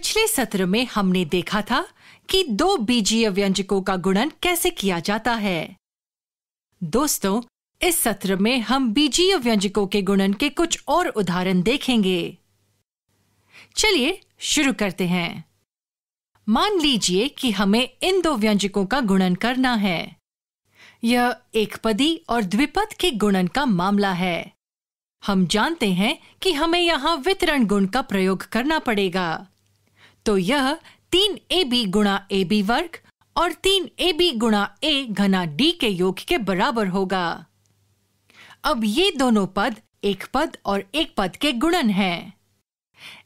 पिछले सत्र में हमने देखा था कि दो बीजीय व्यंजकों का गुणन कैसे किया जाता है दोस्तों इस सत्र में हम बीजीय व्यंजकों के गुणन के कुछ और उदाहरण देखेंगे चलिए शुरू करते हैं मान लीजिए कि हमें इन दो व्यंजकों का गुणन करना है यह एकपदी और द्विपद के गुणन का मामला है हम जानते हैं कि हमें यहाँ वितरण गुण का प्रयोग करना पड़ेगा तो यह तीन ए बी गुणा ए बी वर्ग और तीन ए बी गुणा ए घना डी के योग के बराबर होगा अब ये दोनों पद एक पद और एक पद के गुणन हैं।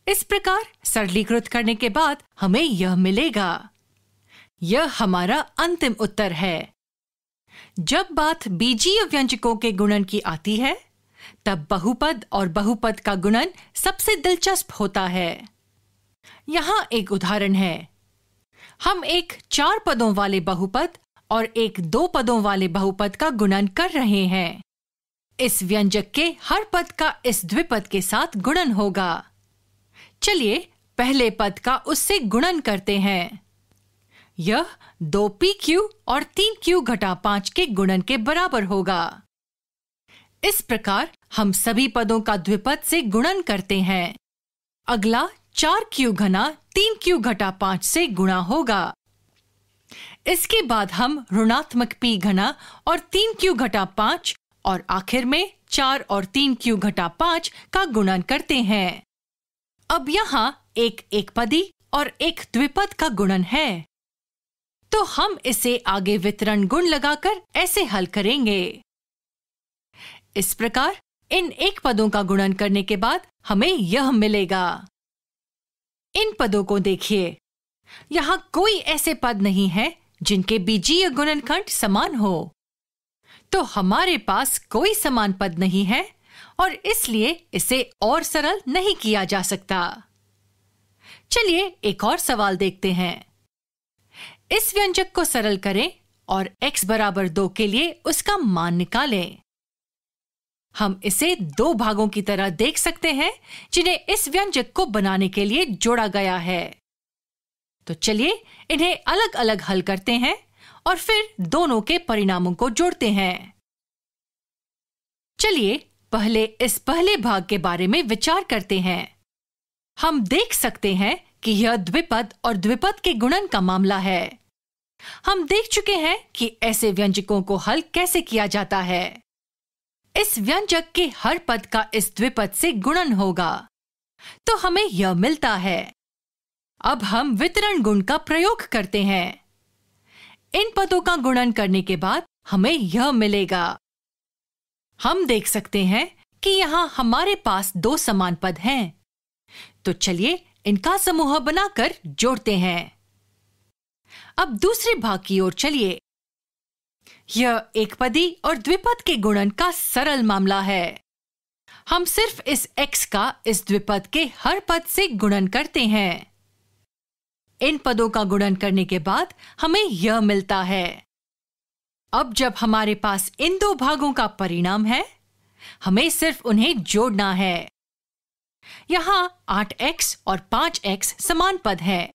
इस प्रकार सरलीकृत करने के बाद हमें यह मिलेगा यह हमारा अंतिम उत्तर है जब बात बीजीय व्यंजकों के गुणन की आती है तब बहुपद और बहुपद का गुणन सबसे दिलचस्प होता है यहां एक उदाहरण है हम एक चार पदों वाले बहुपद और एक दो पदों वाले बहुपद का गुणन कर रहे हैं इस व्यंजक के हर पद का इस द्विपद के साथ गुणन होगा चलिए पहले पद का उससे गुणन करते हैं यह दो पी क्यू और तीन क्यू घटा पांच के गुणन के बराबर होगा इस प्रकार हम सभी पदों का द्विपद से गुणन करते हैं अगला चार क्यू घना तीन क्यू घटा पांच से गुणा होगा इसके बाद हम ऋणात्मक पी घना और तीन क्यू घटा पांच और आखिर में चार और तीन क्यू घटा पांच का गुणन करते हैं अब यहाँ एक एक पदी और एक द्विपद का गुणन है तो हम इसे आगे वितरण गुण लगाकर ऐसे हल करेंगे इस प्रकार इन एक पदों का गुणन करने के बाद हमें यह मिलेगा इन पदों को देखिए यहाँ कोई ऐसे पद नहीं है जिनके बीजीय गुणनखंड समान हो तो हमारे पास कोई समान पद नहीं है और इसलिए इसे और सरल नहीं किया जा सकता चलिए एक और सवाल देखते हैं इस व्यंजक को सरल करें और x बराबर दो के लिए उसका मान निकालें हम इसे दो भागों की तरह देख सकते हैं जिन्हें इस व्यंजक को बनाने के लिए जोड़ा गया है तो चलिए इन्हें अलग अलग हल करते हैं और फिर दोनों के परिणामों को जोड़ते हैं चलिए पहले इस पहले भाग के बारे में विचार करते हैं हम देख सकते हैं कि यह द्विपद और द्विपद के गुणन का मामला है हम देख चुके हैं कि ऐसे व्यंजकों को हल कैसे किया जाता है इस व्यंजक के हर पद का इस द्विपद से गुणन होगा तो हमें यह मिलता है अब हम वितरण गुण का प्रयोग करते हैं इन पदों का गुणन करने के बाद हमें यह मिलेगा हम देख सकते हैं कि यहां हमारे पास दो समान पद हैं तो चलिए इनका समूह बनाकर जोड़ते हैं अब दूसरे भाग की ओर चलिए यह एकपदी और द्विपद के गुणन का सरल मामला है हम सिर्फ इस x का इस द्विपद के हर पद से गुणन करते हैं इन पदों का गुणन करने के बाद हमें यह मिलता है अब जब हमारे पास इन दो भागों का परिणाम है हमें सिर्फ उन्हें जोड़ना है यहां 8x और 5x समान पद हैं,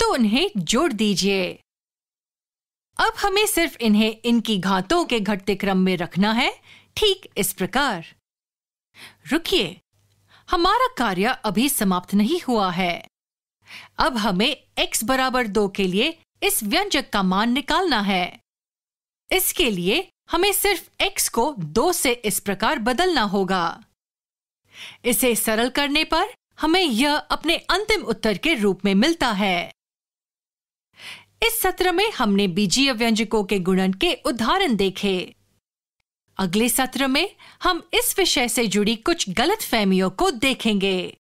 तो उन्हें जोड़ दीजिए अब हमें सिर्फ इन्हें इनकी घातों के घटते क्रम में रखना है ठीक इस प्रकार रुकिए हमारा कार्य अभी समाप्त नहीं हुआ है अब हमें x बराबर दो के लिए इस व्यंजक का मान निकालना है इसके लिए हमें सिर्फ x को दो से इस प्रकार बदलना होगा इसे सरल करने पर हमें यह अपने अंतिम उत्तर के रूप में मिलता है इस सत्र में हमने बीजीय व्यंजकों के गुणन के उदाहरण देखे अगले सत्र में हम इस विषय से जुड़ी कुछ गलत फहमियों को देखेंगे